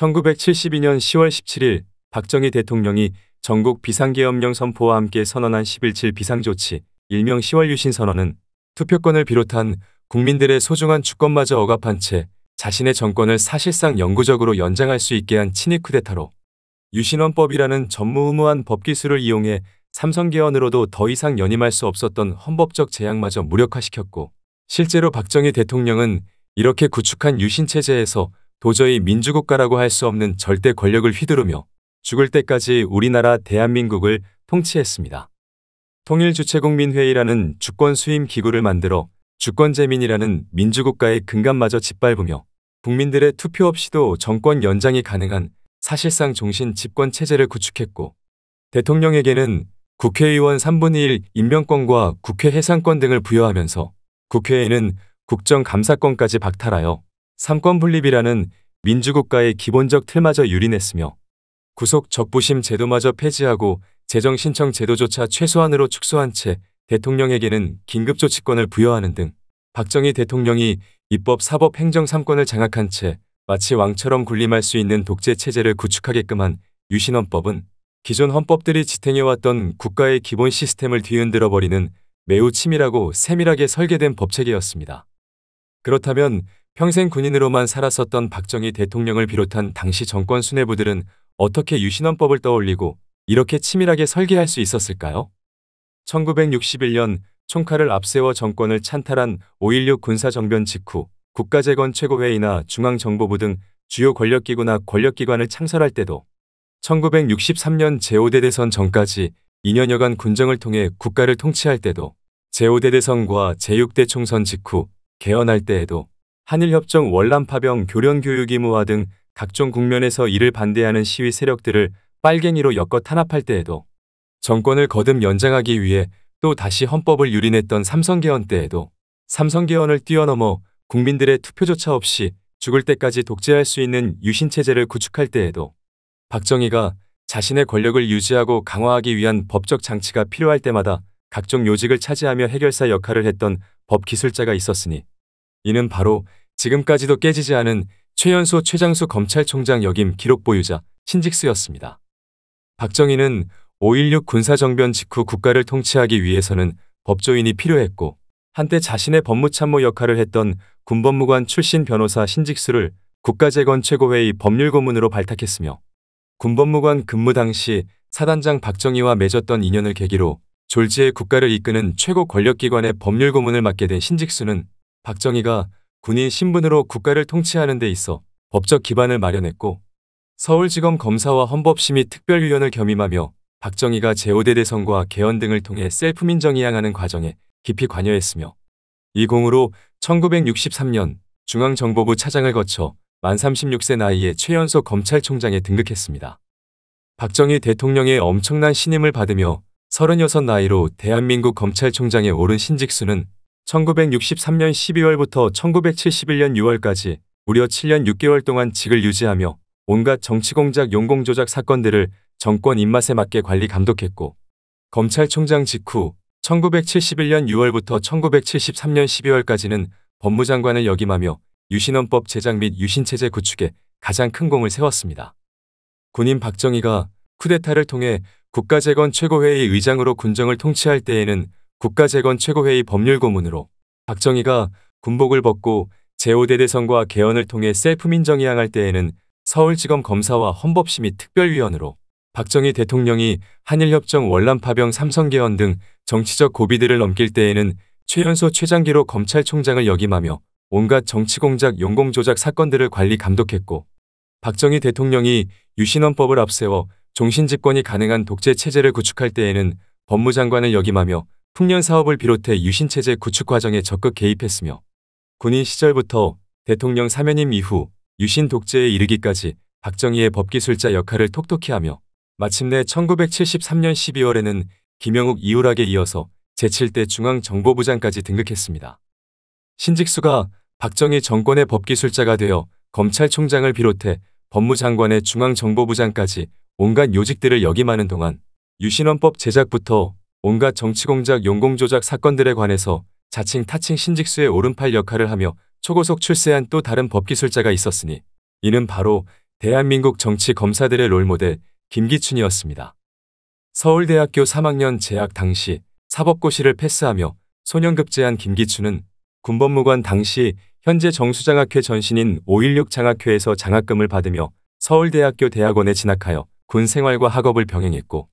1972년 10월 17일 박정희 대통령이 전국 비상계엄령 선포와 함께 선언한 11.7 비상조치 일명 10월 유신 선언은 투표권을 비롯한 국민들의 소중한 주권마저 억압한 채 자신의 정권을 사실상 영구적으로 연장할 수 있게 한 친일 쿠데타로 유신헌법이라는 전무후무한 법기술을 이용해 삼성계헌으로도더 이상 연임할 수 없었던 헌법적 제약마저 무력화시켰고 실제로 박정희 대통령은 이렇게 구축한 유신체제에서 도저히 민주국가라고 할 수 없는 절대 권력을 휘두르며 죽을 때까지 우리나라 대한민국을 통치했습니다. 통일주체국민회의라는 주권수임기구를 만들어 주권재민이라는 민주국가의 근간마저 짓밟으며 국민들의 투표 없이도 정권 연장이 가능한 사실상 종신 집권체제를 구축했고 대통령에게는 국회의원 3분의 1 임명권과 국회 해상권 등을 부여하면서 국회에는 국정감사권까지 박탈하여 삼권 분립이라는 민주국가의 기본적 틀마저 유린했으며 구속 적부심 제도마저 폐지하고 재정 신청 제도조차 최소한으로 축소한 채 대통령에게는 긴급조치권을 부여하는 등 박정희 대통령이 입법, 사법, 행정 3권을 장악한 채 마치 왕처럼 군림할 수 있는 독재 체제를 구축하게끔 한 유신헌법은 기존 헌법들이 지탱해왔던 국가의 기본 시스템을 뒤흔들어 버리는 매우 치밀하고 세밀하게 설계된 법체계였습니다. 그렇다면 평생 군인으로만 살았었던 박정희 대통령을 비롯한 당시 정권 수뇌부들은 어떻게 유신헌법을 떠올리고 이렇게 치밀하게 설계할 수 있었을까요? 1961년 총칼을 앞세워 정권을 찬탈한 5.16 군사정변 직후 국가재건 최고회의나 중앙정보부 등 주요 권력기구나 권력기관을 창설할 때도 1963년 제5대 대선 전까지 2년여간 군정을 통해 국가를 통치할 때도 제5대 대선과 제6대 총선 직후 개헌할 때에도 한일협정 월남 파병 교련 교육 의무화 등 각종 국면에서 이를 반대하는 시위 세력들을 빨갱이로 엮어 탄압할 때에도 정권을 거듭 연장하기 위해 또 다시 헌법을 유린했던 삼성계헌 때에도 삼성계헌을 뛰어넘어 국민들의 투표조차 없이 죽을 때까지 독재할 수 있는 유신체제를 구축할 때에도 박정희가 자신의 권력을 유지하고 강화하기 위한 법적 장치가 필요할 때마다 각종 요직을 차지하며 해결사 역할을 했던 법기술자가 있었으니 이는 바로 지금까지도 깨지지 않은 최연소 최장수 검찰총장 역임 기록 보유자 신직수였습니다. 박정희는 5.16 군사정변 직후 국가를 통치하기 위해서는 법조인이 필요했고 한때 자신의 법무참모 역할을 했던 군법무관 출신 변호사 신직수를 국가재건 최고회의 법률고문으로 발탁했으며 군법무관 근무 당시 사단장 박정희와 맺었던 인연을 계기로 졸지에 국가를 이끄는 최고 권력기관의 법률고문을 맡게 된 신직수는 박정희가 군인 신분으로 국가를 통치하는 데 있어 법적 기반을 마련했고 서울지검 검사와 헌법심의 특별위원을 겸임하며 박정희가 제5대 대선과 개헌 등을 통해 셀프민정 이양하는 과정에 깊이 관여했으며 이 공으로 1963년 중앙정보부 차장을 거쳐 만 36세 나이에 최연소 검찰총장에 등극했습니다. 박정희 대통령의 엄청난 신임을 받으며 36 나이로 대한민국 검찰총장에 오른 신직수는 1963년 12월부터 1971년 6월까지 무려 7년 6개월 동안 직을 유지하며 온갖 정치공작 용공조작 사건들을 정권 입맛에 맞게 관리 감독했고 검찰총장 직후 1971년 6월부터 1973년 12월까지는 법무장관을 역임하며 유신헌법 제작 및 유신체제 구축에 가장 큰 공을 세웠습니다. 군인 박정희가 쿠데타를 통해 국가재건 최고회의 의장으로 군정을 통치할 때에는 국가재건 최고회의 법률고문으로 박정희가 군복을 벗고 제5대 대선과 개헌을 통해 셀프민정 이항할 때에는 서울지검 검사와 헌법심의 특별위원으로 박정희 대통령이 한일협정 월남 파병 삼성개헌 등 정치적 고비들을 넘길 때에는 최연소 최장기로 검찰총장을 역임하며 온갖 정치공작 용공조작 사건들을 관리 감독했고 박정희 대통령이 유신헌법을 앞세워 종신집권이 가능한 독재체제를 구축할 때에는 법무장관을 역임하며 풍년 사업을 비롯해 유신체제 구축 과정에 적극 개입했으며 군인 시절부터 대통령 사면임 이후 유신 독재에 이르기까지 박정희의 법기술자 역할을 톡톡히 하며 마침내 1973년 12월에는 김영욱 이우락에 이어서 제7대 중앙정보부장까지 등극했습니다. 신직수가 박정희 정권의 법기술자가 되어 검찰총장을 비롯해 법무장관의 중앙정보부장까지 온갖 요직들을 역임하는 동안 유신헌법 제작부터 온갖 정치공작 용공조작 사건들에 관해서 자칭 타칭 신직수의 오른팔 역할을 하며 초고속 출세한 또 다른 법기술자가 있었으니 이는 바로 대한민국 정치 검사들의 롤모델 김기춘이었습니다. 서울대학교 3학년 재학 당시 사법고시를 패스하며 소년급제한 김기춘은 군법무관 당시 현재 정수장학회 전신인 5.16 장학회에서 장학금을 받으며 서울대학교 대학원에 진학하여 군 생활과 학업을 병행했고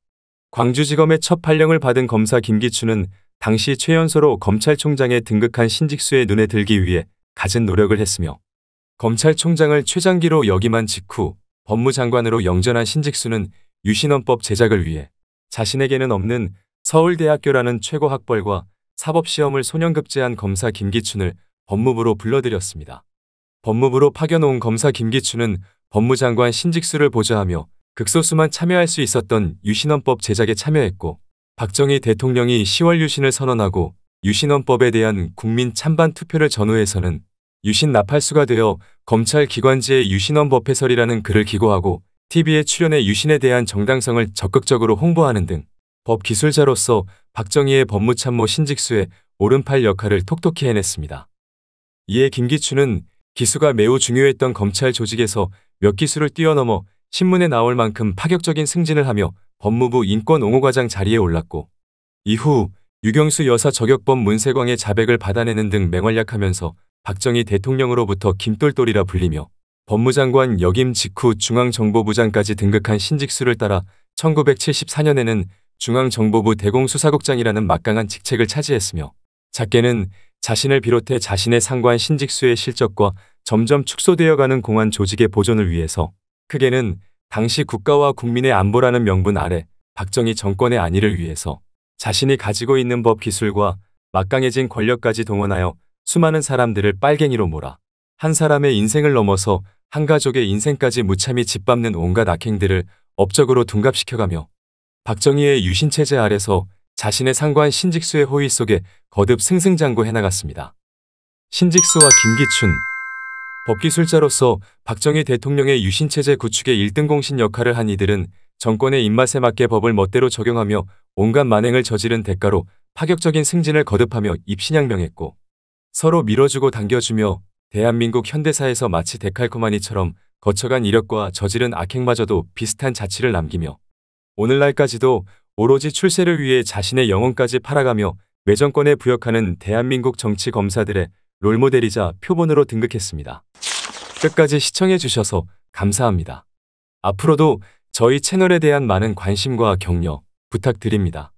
광주지검의 첫 발령을 받은 검사 김기춘은 당시 최연소로 검찰총장에 등극한 신직수의 눈에 들기 위해 가진 노력을 했으며 검찰총장을 최장기로 역임한 직후 법무장관으로 영전한 신직수는 유신헌법 제작을 위해 자신에게는 없는 서울대학교라는 최고 학벌과 사법시험을 소년급제한 검사 김기춘을 법무부로 불러들였습니다. 법무부로 파견 온 검사 김기춘은 법무장관 신직수를 보좌하며 극소수만 참여할 수 있었던 유신헌법 제작에 참여했고 박정희 대통령이 10월 유신을 선언하고 유신헌법에 대한 국민 찬반 투표를 전후해서는 유신 나팔수가 되어 검찰 기관지에 유신헌법 해설이라는 글을 기고하고 TV에 출연해 유신에 대한 정당성을 적극적으로 홍보하는 등 법 기술자로서 박정희의 법무참모 신직수의 오른팔 역할을 톡톡히 해냈습니다. 이에 김기춘은 기수가 매우 중요했던 검찰 조직에서 몇 기수를 뛰어넘어 신문에 나올 만큼 파격적인 승진을 하며 법무부 인권옹호과장 자리에 올랐고 이후 유경수 여사 저격범 문세광의 자백을 받아내는 등 맹활약하면서 박정희 대통령으로부터 김똘똘이라 불리며 법무장관 역임 직후 중앙정보부장까지 등극한 신직수를 따라 1974년에는 중앙정보부 대공수사국장이라는 막강한 직책을 차지했으며 작게는 자신을 비롯해 자신의 상관 신직수의 실적과 점점 축소되어가는 공안 조직의 보존을 위해서 크게는 당시 국가와 국민의 안보라는 명분 아래 박정희 정권의 안위를 위해서 자신이 가지고 있는 법 기술과 막강해진 권력까지 동원하여 수많은 사람들을 빨갱이로 몰아 한 사람의 인생을 넘어서 한 가족의 인생까지 무참히 짓밟는 온갖 악행들을 업적으로 둔갑시켜가며 박정희의 유신체제 아래서 자신의 상관 신직수의 호위 속에 거듭 승승장구해 나갔습니다. 신직수와 김기춘, 법기술자로서 박정희 대통령의 유신체제 구축에 1등 공신 역할을 한 이들은 정권의 입맛에 맞게 법을 멋대로 적용하며 온갖 만행을 저지른 대가로 파격적인 승진을 거듭하며 입신양명했고 서로 밀어주고 당겨주며 대한민국 현대사에서 마치 데칼코마니처럼 거쳐간 이력과 저지른 악행마저도 비슷한 자취를 남기며 오늘날까지도 오로지 출세를 위해 자신의 영혼까지 팔아가며 매정권에 부역하는 대한민국 정치 검사들의 롤모델이자 표본으로 등극했습니다. 끝까지 시청해주셔서 감사합니다. 앞으로도 저희 채널에 대한 많은 관심과 격려 부탁드립니다.